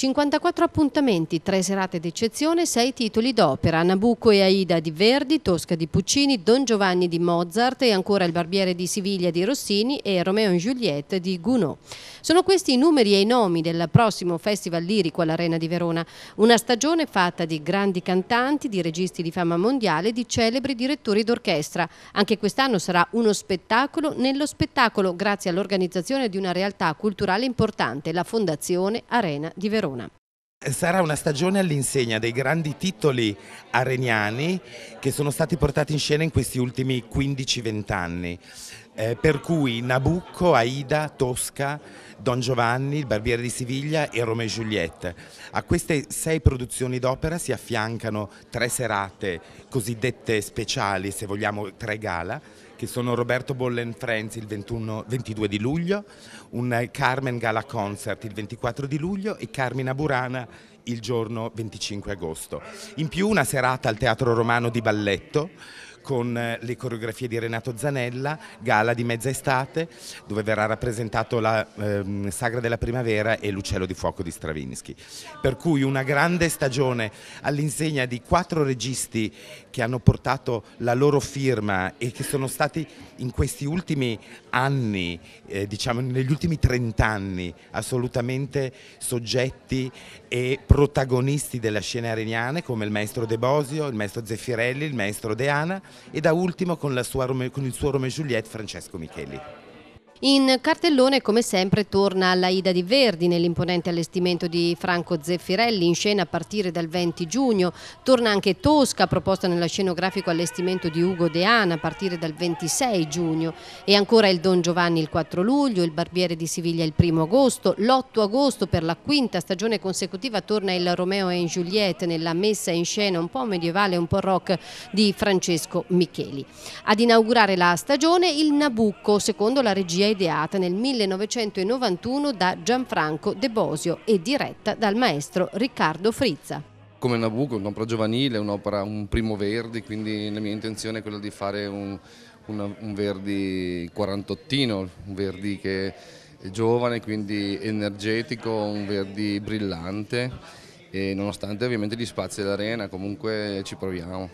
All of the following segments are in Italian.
54 appuntamenti, 3 serate d'eccezione, 6 titoli d'opera, Nabucco e Aida di Verdi, Tosca di Puccini, Don Giovanni di Mozart e ancora il Barbiere di Siviglia di Rossini e Romeo e Juliette di Gounod. Sono questi i numeri e i nomi del prossimo Festival Lirico all'Arena di Verona, una stagione fatta di grandi cantanti, di registi di fama mondiale, di celebri direttori d'orchestra. Anche quest'anno sarà uno spettacolo nello spettacolo grazie all'organizzazione di una realtà culturale importante, la Fondazione Arena di Verona. Verona. Sarà una stagione all'insegna dei grandi titoli areniani che sono stati portati in scena in questi ultimi 15-20 anni, eh, per cui Nabucco, Aida, Tosca, Don Giovanni, Il Barbiere di Siviglia e Romeo e Giulietta. A queste sei produzioni d'opera si affiancano tre serate cosiddette speciali, se vogliamo tre gala, che sono Roberto Bollen Friends il 21, 22 di luglio, un eh, Carmen Gala Concert il 24 di luglio e Carmina Burana il giorno 25 agosto. In più una serata al Teatro Romano di Balletto con eh, le coreografie di Renato Zanella, gala di mezza estate, dove verrà rappresentato la ehm, Sagra della Primavera e l'Uccello di Fuoco di Stravinsky. Per cui una grande stagione all'insegna di quattro registi che hanno portato la loro firma e che sono stati in questi ultimi anni, eh, diciamo negli ultimi trent'anni, assolutamente soggetti e protagonisti della scena areniana come il maestro De Bosio, il maestro Zeffirelli, il maestro Deana e da ultimo con, sua, con il suo Romeo e Juliet Francesco Micheli. In cartellone, come sempre, torna l'Aida di Verdi nell'imponente allestimento di Franco Zeffirelli, in scena a partire dal 20 giugno. Torna anche Tosca, proposta nella scenografico allestimento di Ugo Deana, a partire dal 26 giugno. E ancora il Don Giovanni il 4 luglio, il Barbiere di Siviglia il 1 agosto. L'8 agosto, per la quinta stagione consecutiva, torna il Romeo e Juliet nella messa in scena un po' medievale, un po' rock di Francesco Micheli. Ad inaugurare la stagione il Nabucco, secondo la regia ideata nel 1991 da Gianfranco De Bosio e diretta dal maestro Riccardo Frizza come Nabucco, un'opera giovanile, un'opera, un primo Verdi, quindi la mia intenzione è quella di fare un, un, un Verdi quarantottino, un Verdi che è giovane, quindi energetico, un Verdi brillante e nonostante ovviamente gli spazi dell'arena comunque ci proviamo.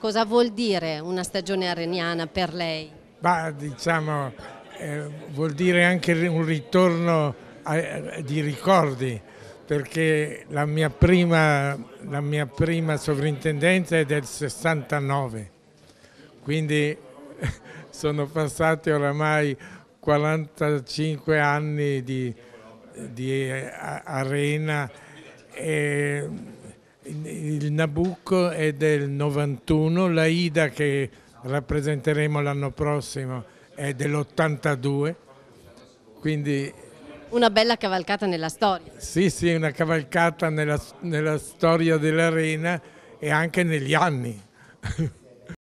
Cosa vuol dire una stagione areniana per lei? Bah, diciamo eh, vuol dire anche un ritorno a, di ricordi perché la mia, prima, la mia prima sovrintendenza è del 69, quindi sono passati oramai 45 anni di, di eh, arena e il Nabucco è del 91, la Ida che rappresenteremo l'anno prossimo è dell'82, quindi... Una bella cavalcata nella storia. Sì, sì, una cavalcata nella, nella storia dell'arena e anche negli anni.